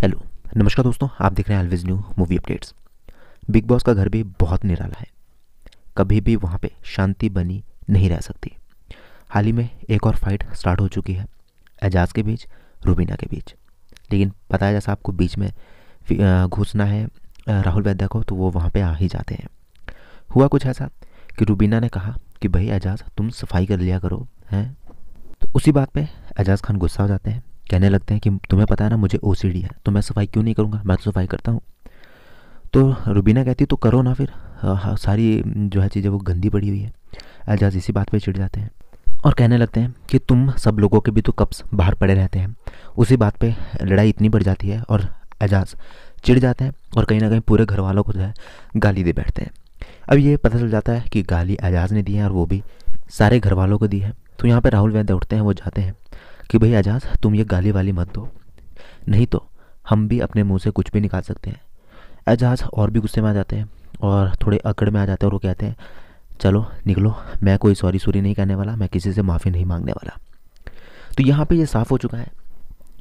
hello नमस्कार दोस्तों आप देख रहे हैं एलविज़ new movie updates Bigg Boss का घर भी बहुत निराला है कभी भी वहाँ पे शांति बनी नहीं रह सकती हाल ही में एक और फाइट स्टार्ट हो चुकी है एजाज के बीच रूबीना के बीच लेकिन पता है जैसा आपको बीच में घुसना है राहुल वैद्या को तो वो वहाँ पर आ ही जाते हैं हुआ कुछ ऐसा कि रूबीना ने कहा कि भाई एजाज तुम सफाई कर लिया करो हैं तो उसी बात पे एजाज खान गुस्सा हो जाते हैं कहने लगते हैं कि तुम्हें पता है ना मुझे ओ है तो मैं सफाई क्यों नहीं करूँगा मैं तो सफाई करता हूँ तो रुबीना कहती तो करो ना फिर हाँ, सारी जो है चीज़ें वो गंदी पड़ी हुई है एजाज इसी बात पर चिड़ जाते हैं और कहने लगते हैं कि तुम सब लोगों के भी तो कप्स बाहर पड़े रहते हैं उसी बात पे लड़ाई इतनी बढ़ जाती है और एजाज चिढ़ जाते हैं और कहीं ना कहीं पूरे घर वालों को जो है गाली दे बैठते हैं अब ये पता चल जाता है कि गाली एजाज ने दी है और वो भी सारे घर वालों को दी है तो यहाँ पर राहुल वैद्य उठते हैं वो जाते हैं कि भाई एजाज तुम ये गाली वाली मत दो नहीं तो हम भी अपने मुंह से कुछ भी निकाल सकते हैं एजाज और भी गुस्से में आ जाते हैं और थोड़े अकड़ में आ जाते हैं और वो कहते हैं चलो निकलो मैं कोई सॉरी सॉरी नहीं कहने वाला मैं किसी से माफ़ी नहीं मांगने वाला तो यहाँ पे ये साफ़ हो चुका है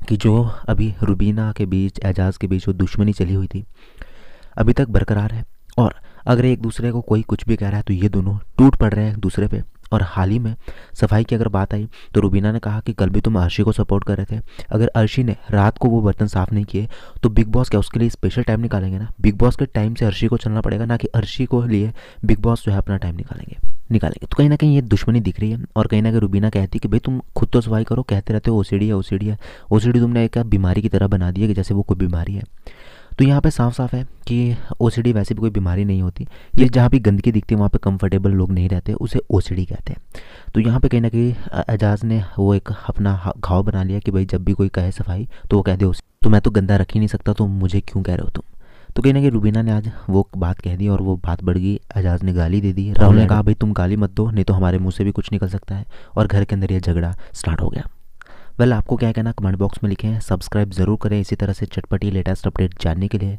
कि जो अभी रुबीना के बीच एजाज के बीच जो दुश्मनी चली हुई थी अभी तक बरकरार है और अगर एक दूसरे को कोई कुछ भी कह रहा है तो ये दोनों टूट पड़ रहे हैं एक दूसरे पर और हाल ही में सफाई की अगर बात आई तो रूबीना ने कहा कि कल भी तुम अर्शी को सपोर्ट कर रहे थे अगर अर्शी ने रात को वो बर्तन साफ नहीं किए तो बिग बॉस क्या उसके लिए स्पेशल टाइम निकालेंगे ना बिग बॉस के टाइम से अर्शी को चलना पड़ेगा ना कि अर्शी को लिए बिग बॉस जो है अपना टाइम निकालेंगे निकालेंगे तो कहीं ना कहीं ये दुश्मनी दिख रही है और कहीं ना कहीं रूबीना कहती है कि भाई तुम खुद तो सफाई करो कहते रहते हो ओ है ओ है ओ तुमने एक बीमारी की तरह बना दी है कि जैसे वो कोई बीमारी है तो यहाँ पे साफ साफ है कि ओ वैसे भी कोई बीमारी नहीं होती ये जहाँ भी गंदगी दिखती है वहाँ पे कंफर्टेबल लोग नहीं रहते उसे ओ कहते हैं तो यहाँ पे कहीं ना कहीं एजाज ने वो एक अपना घाव बना लिया कि भाई जब भी कोई कहे सफाई तो वो कह दे तो मैं तो गंदा रख ही नहीं सकता तो मुझे क्यों कह रहे हो तुम तो कहीं ना कहीं रूबीना ने आज वो बात कह दी और वो बात बढ़ गई एजाज ने गाली दे दी राहुल ने कहा भाई तुम गाली मत दो नहीं तो हमारे मुँह से भी कुछ निकल सकता है और घर के अंदर यह झगड़ा स्टार्ट हो गया वेल well, आपको क्या कहना कमेंट बॉक्स में लिखें सब्सक्राइब ज़रूर करें इसी तरह से चटपटी लेटेस्ट अपडेट जानने के लिए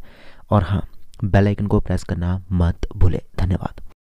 और हाँ बेल आइकन को प्रेस करना मत भूलें धन्यवाद